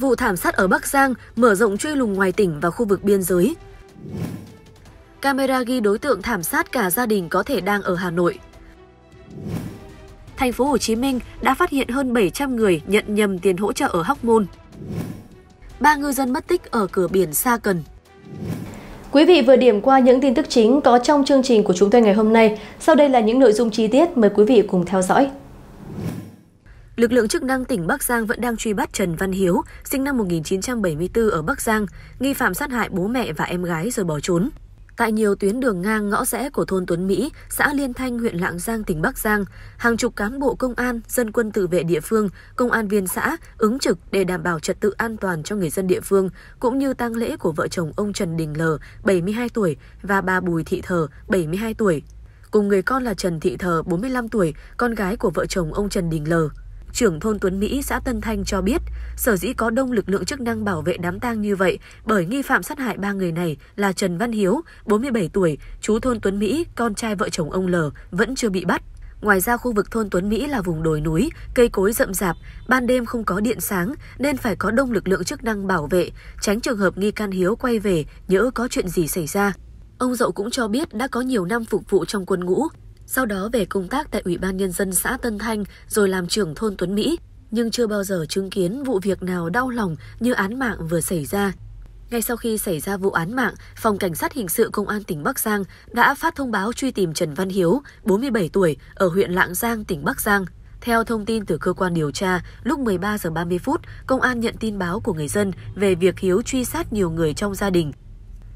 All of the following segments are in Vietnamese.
Vụ thảm sát ở Bắc Giang mở rộng truy lùng ngoài tỉnh và khu vực biên giới. Camera ghi đối tượng thảm sát cả gia đình có thể đang ở Hà Nội. Thành phố Hồ Chí Minh đã phát hiện hơn 700 người nhận nhầm tiền hỗ trợ ở Hóc Môn. Ba ngư dân mất tích ở cửa biển Sa Cần. Quý vị vừa điểm qua những tin tức chính có trong chương trình của chúng tôi ngày hôm nay. Sau đây là những nội dung chi tiết, mời quý vị cùng theo dõi. Lực lượng chức năng tỉnh Bắc Giang vẫn đang truy bắt Trần Văn Hiếu, sinh năm 1974 ở Bắc Giang, nghi phạm sát hại bố mẹ và em gái rồi bỏ trốn. Tại nhiều tuyến đường ngang ngõ rẽ của thôn Tuấn Mỹ, xã Liên Thanh, huyện Lạng Giang, tỉnh Bắc Giang, hàng chục cán bộ công an, dân quân tự vệ địa phương, công an viên xã ứng trực để đảm bảo trật tự an toàn cho người dân địa phương, cũng như tang lễ của vợ chồng ông Trần Đình L, 72 tuổi và bà Bùi Thị Thờ, 72 tuổi. Cùng người con là Trần Thị Thờ, 45 tuổi, con gái của vợ chồng ông Trần Đình L trưởng thôn Tuấn Mỹ, xã Tân Thanh cho biết, sở dĩ có đông lực lượng chức năng bảo vệ đám tang như vậy bởi nghi phạm sát hại ba người này là Trần Văn Hiếu, 47 tuổi, chú thôn Tuấn Mỹ, con trai vợ chồng ông L, vẫn chưa bị bắt. Ngoài ra khu vực thôn Tuấn Mỹ là vùng đồi núi, cây cối rậm rạp, ban đêm không có điện sáng nên phải có đông lực lượng chức năng bảo vệ, tránh trường hợp nghi can Hiếu quay về nhỡ có chuyện gì xảy ra. Ông Dậu cũng cho biết đã có nhiều năm phục vụ trong quân ngũ, sau đó về công tác tại Ủy ban Nhân dân xã Tân Thanh rồi làm trưởng thôn Tuấn Mỹ, nhưng chưa bao giờ chứng kiến vụ việc nào đau lòng như án mạng vừa xảy ra. Ngay sau khi xảy ra vụ án mạng, Phòng Cảnh sát Hình sự Công an tỉnh Bắc Giang đã phát thông báo truy tìm Trần Văn Hiếu, 47 tuổi, ở huyện Lạng Giang, tỉnh Bắc Giang. Theo thông tin từ cơ quan điều tra, lúc 13 giờ 30 phút, công an nhận tin báo của người dân về việc Hiếu truy sát nhiều người trong gia đình.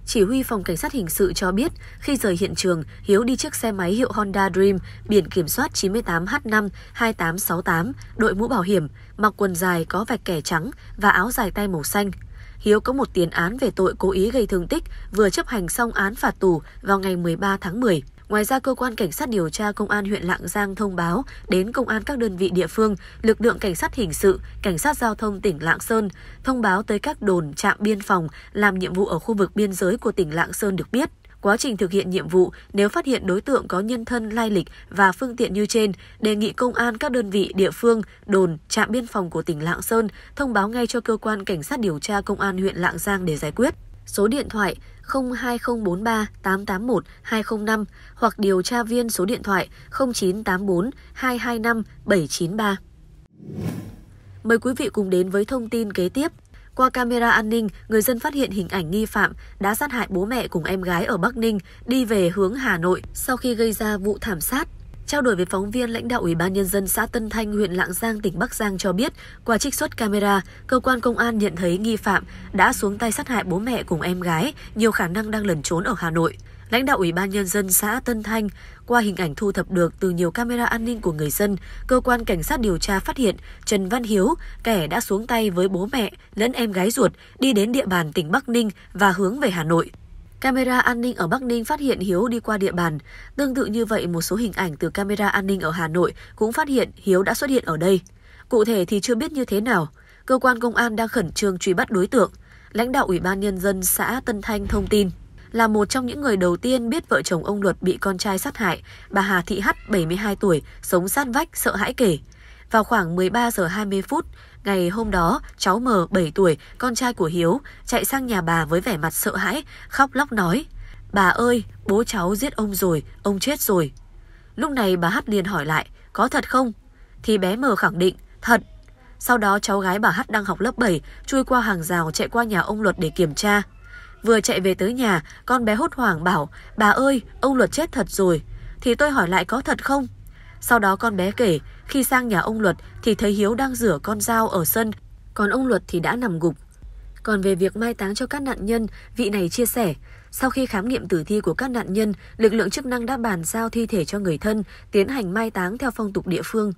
Chỉ huy phòng cảnh sát hình sự cho biết, khi rời hiện trường, Hiếu đi chiếc xe máy hiệu Honda Dream, biển kiểm soát 98 h 52868 đội mũ bảo hiểm, mặc quần dài có vạch kẻ trắng và áo dài tay màu xanh. Hiếu có một tiền án về tội cố ý gây thương tích, vừa chấp hành xong án phạt tù vào ngày 13 tháng 10. Ngoài ra, cơ quan cảnh sát điều tra công an huyện Lạng Giang thông báo đến công an các đơn vị địa phương, lực lượng cảnh sát hình sự, cảnh sát giao thông tỉnh Lạng Sơn, thông báo tới các đồn trạm biên phòng làm nhiệm vụ ở khu vực biên giới của tỉnh Lạng Sơn được biết. Quá trình thực hiện nhiệm vụ, nếu phát hiện đối tượng có nhân thân lai lịch và phương tiện như trên, đề nghị công an các đơn vị địa phương, đồn, trạm biên phòng của tỉnh Lạng Sơn thông báo ngay cho cơ quan cảnh sát điều tra công an huyện Lạng Giang để giải quyết số điện thoại 02043 881 205 hoặc điều tra viên số điện thoại 0984 225 793. Mời quý vị cùng đến với thông tin kế tiếp. Qua camera an ninh, người dân phát hiện hình ảnh nghi phạm đã sát hại bố mẹ cùng em gái ở Bắc Ninh đi về hướng Hà Nội sau khi gây ra vụ thảm sát. Trao đổi với phóng viên, lãnh đạo Ủy ban Nhân dân xã Tân Thanh, huyện Lạng Giang, tỉnh Bắc Giang cho biết, qua trích xuất camera, cơ quan công an nhận thấy nghi phạm đã xuống tay sát hại bố mẹ cùng em gái, nhiều khả năng đang lẩn trốn ở Hà Nội. Lãnh đạo Ủy ban Nhân dân xã Tân Thanh, qua hình ảnh thu thập được từ nhiều camera an ninh của người dân, cơ quan cảnh sát điều tra phát hiện Trần Văn Hiếu, kẻ đã xuống tay với bố mẹ lẫn em gái ruột, đi đến địa bàn tỉnh Bắc Ninh và hướng về Hà Nội. Camera an ninh ở Bắc Ninh phát hiện Hiếu đi qua địa bàn. Tương tự như vậy, một số hình ảnh từ camera an ninh ở Hà Nội cũng phát hiện Hiếu đã xuất hiện ở đây. Cụ thể thì chưa biết như thế nào. Cơ quan công an đang khẩn trương truy bắt đối tượng. Lãnh đạo Ủy ban Nhân dân xã Tân Thanh thông tin là một trong những người đầu tiên biết vợ chồng ông Luật bị con trai sát hại, bà Hà Thị Hắt, 72 tuổi, sống sát vách, sợ hãi kể. Vào khoảng 13 giờ 20 phút, Ngày hôm đó, cháu M 7 tuổi, con trai của Hiếu, chạy sang nhà bà với vẻ mặt sợ hãi, khóc lóc nói Bà ơi, bố cháu giết ông rồi, ông chết rồi. Lúc này bà Hát liền hỏi lại, có thật không? Thì bé M khẳng định, thật. Sau đó cháu gái bà Hát đang học lớp 7, chui qua hàng rào chạy qua nhà ông Luật để kiểm tra. Vừa chạy về tới nhà, con bé hốt hoảng bảo, bà ơi, ông Luật chết thật rồi. Thì tôi hỏi lại có thật không? Sau đó con bé kể, khi sang nhà ông Luật thì thấy Hiếu đang rửa con dao ở sân, còn ông Luật thì đã nằm gục. Còn về việc mai táng cho các nạn nhân, vị này chia sẻ, sau khi khám nghiệm tử thi của các nạn nhân, lực lượng chức năng đã bàn giao thi thể cho người thân, tiến hành mai táng theo phong tục địa phương.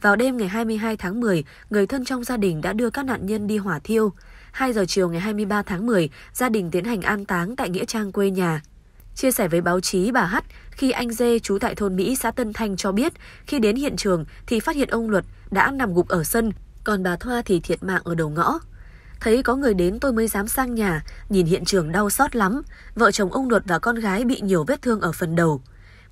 Vào đêm ngày 22 tháng 10, người thân trong gia đình đã đưa các nạn nhân đi hỏa thiêu. 2 giờ chiều ngày 23 tháng 10, gia đình tiến hành an táng tại nghĩa trang quê nhà. Chia sẻ với báo chí, bà Hắt, khi anh Dê trú tại thôn Mỹ xã Tân Thanh cho biết khi đến hiện trường thì phát hiện ông Luật đã nằm gục ở sân, còn bà Thoa thì thiệt mạng ở đầu ngõ. Thấy có người đến tôi mới dám sang nhà, nhìn hiện trường đau xót lắm, vợ chồng ông Luật và con gái bị nhiều vết thương ở phần đầu.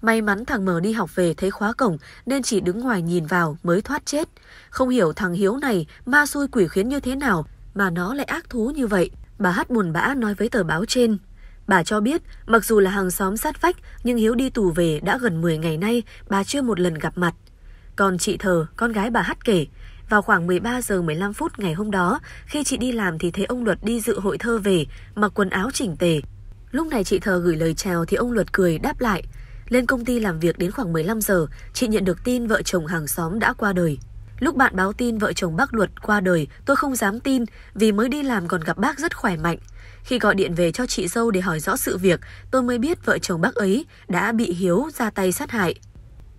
May mắn thằng Mờ đi học về thấy khóa cổng nên chỉ đứng ngoài nhìn vào mới thoát chết. Không hiểu thằng Hiếu này ma xui quỷ khiến như thế nào mà nó lại ác thú như vậy. Bà Hát buồn bã nói với tờ báo trên. Bà cho biết, mặc dù là hàng xóm sát vách, nhưng Hiếu đi tù về đã gần 10 ngày nay, bà chưa một lần gặp mặt. Còn chị Thờ, con gái bà Hát kể, vào khoảng 13 giờ 15 phút ngày hôm đó, khi chị đi làm thì thấy ông Luật đi dự hội thơ về, mặc quần áo chỉnh tề. Lúc này chị Thờ gửi lời chào thì ông Luật cười đáp lại. Lên công ty làm việc đến khoảng 15 giờ, chị nhận được tin vợ chồng hàng xóm đã qua đời. Lúc bạn báo tin vợ chồng bác Luật qua đời, tôi không dám tin vì mới đi làm còn gặp bác rất khỏe mạnh. Khi gọi điện về cho chị dâu để hỏi rõ sự việc, tôi mới biết vợ chồng bác ấy đã bị Hiếu ra tay sát hại.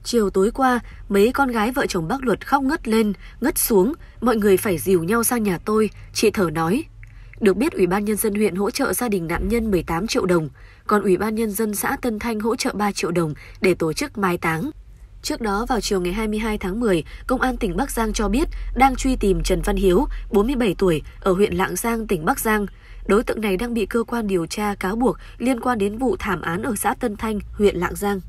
Chiều tối qua, mấy con gái vợ chồng bác Luật khóc ngất lên, ngất xuống, mọi người phải dìu nhau sang nhà tôi, chị thở nói. Được biết Ủy ban Nhân dân huyện hỗ trợ gia đình nạn nhân 18 triệu đồng, còn Ủy ban Nhân dân xã Tân Thanh hỗ trợ 3 triệu đồng để tổ chức mai táng. Trước đó vào chiều ngày 22 tháng 10, Công an tỉnh Bắc Giang cho biết đang truy tìm Trần Văn Hiếu, 47 tuổi, ở huyện Lạng Giang, tỉnh Bắc Giang. Đối tượng này đang bị cơ quan điều tra cáo buộc liên quan đến vụ thảm án ở xã Tân Thanh, huyện Lạng Giang.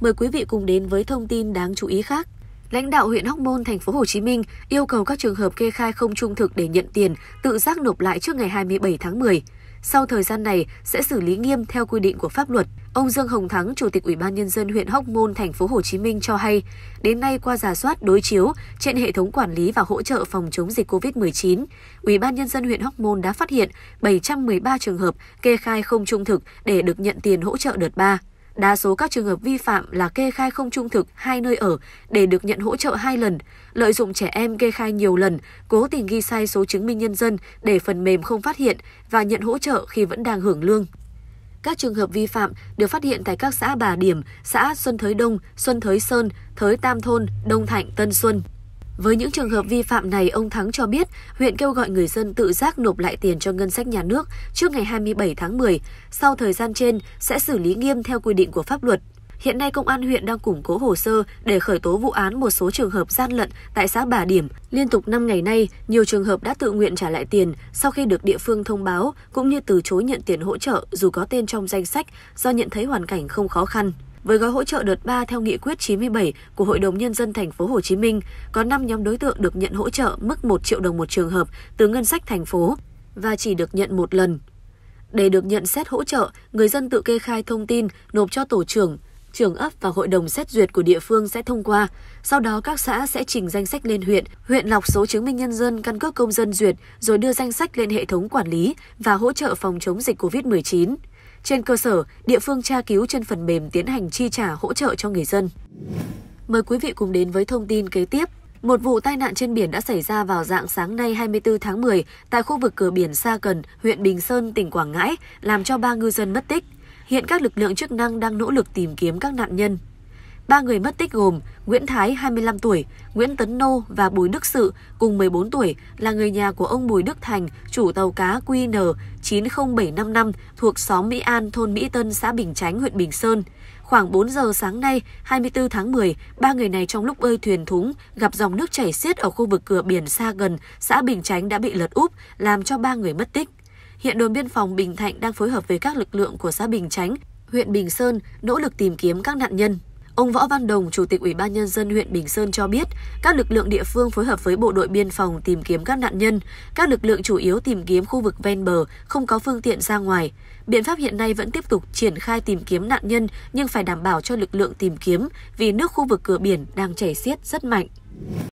Mời quý vị cùng đến với thông tin đáng chú ý khác. Lãnh đạo huyện Hóc Môn, thành phố Hồ Chí Minh yêu cầu các trường hợp kê khai không trung thực để nhận tiền tự giác nộp lại trước ngày 27 tháng 10. Sau thời gian này sẽ xử lý nghiêm theo quy định của pháp luật. Ông Dương Hồng Thắng, Chủ tịch Ủy ban nhân dân huyện Hóc Môn, thành phố Hồ Chí Minh cho hay, đến nay qua giả soát đối chiếu trên hệ thống quản lý và hỗ trợ phòng chống dịch COVID-19, Ủy ban nhân dân huyện Hóc Môn đã phát hiện 713 trường hợp kê khai không trung thực để được nhận tiền hỗ trợ đợt 3. Đa số các trường hợp vi phạm là kê khai không trung thực hai nơi ở để được nhận hỗ trợ hai lần, lợi dụng trẻ em kê khai nhiều lần, cố tình ghi sai số chứng minh nhân dân để phần mềm không phát hiện và nhận hỗ trợ khi vẫn đang hưởng lương. Các trường hợp vi phạm được phát hiện tại các xã Bà Điểm, xã Xuân Thới Đông, Xuân Thới Sơn, Thới Tam Thôn, Đông Thạnh, Tân Xuân. Với những trường hợp vi phạm này, ông Thắng cho biết huyện kêu gọi người dân tự giác nộp lại tiền cho ngân sách nhà nước trước ngày 27 tháng 10. Sau thời gian trên, sẽ xử lý nghiêm theo quy định của pháp luật. Hiện nay, Công an huyện đang củng cố hồ sơ để khởi tố vụ án một số trường hợp gian lận tại xã Bà Điểm. Liên tục 5 ngày nay, nhiều trường hợp đã tự nguyện trả lại tiền sau khi được địa phương thông báo cũng như từ chối nhận tiền hỗ trợ dù có tên trong danh sách do nhận thấy hoàn cảnh không khó khăn. Với gói hỗ trợ đợt 3 theo nghị quyết 97 của Hội đồng nhân dân thành phố Hồ Chí Minh, có 5 nhóm đối tượng được nhận hỗ trợ mức 1 triệu đồng một trường hợp từ ngân sách thành phố và chỉ được nhận một lần. Để được nhận xét hỗ trợ, người dân tự kê khai thông tin, nộp cho tổ trưởng, trưởng ấp và hội đồng xét duyệt của địa phương sẽ thông qua. Sau đó các xã sẽ trình danh sách lên huyện, huyện lọc số chứng minh nhân dân, căn cước công dân duyệt rồi đưa danh sách lên hệ thống quản lý và hỗ trợ phòng chống dịch COVID-19. Trên cơ sở, địa phương tra cứu trên phần mềm tiến hành chi trả hỗ trợ cho người dân. Mời quý vị cùng đến với thông tin kế tiếp. Một vụ tai nạn trên biển đã xảy ra vào dạng sáng nay 24 tháng 10 tại khu vực cửa biển Sa Cần, huyện Bình Sơn, tỉnh Quảng Ngãi, làm cho ba ngư dân mất tích. Hiện các lực lượng chức năng đang nỗ lực tìm kiếm các nạn nhân. Ba người mất tích gồm Nguyễn Thái 25 tuổi, Nguyễn Tấn Nô và Bùi Đức Sự cùng 14 tuổi là người nhà của ông Bùi Đức Thành, chủ tàu cá QN 90755 thuộc xóm Mỹ An, thôn Mỹ Tân, xã Bình Chánh, huyện Bình Sơn. Khoảng 4 giờ sáng nay, 24 tháng 10, ba người này trong lúc bơi thuyền thúng gặp dòng nước chảy xiết ở khu vực cửa biển xa gần, xã Bình Chánh đã bị lật úp, làm cho ba người mất tích. Hiện đồn biên phòng Bình Thạnh đang phối hợp với các lực lượng của xã Bình Chánh, huyện Bình Sơn nỗ lực tìm kiếm các nạn nhân. Ông Võ Văn Đồng, Chủ tịch Ủy ban Nhân dân huyện Bình Sơn cho biết, các lực lượng địa phương phối hợp với bộ đội biên phòng tìm kiếm các nạn nhân. Các lực lượng chủ yếu tìm kiếm khu vực ven bờ, không có phương tiện ra ngoài. Biện pháp hiện nay vẫn tiếp tục triển khai tìm kiếm nạn nhân nhưng phải đảm bảo cho lực lượng tìm kiếm vì nước khu vực cửa biển đang chảy xiết rất mạnh.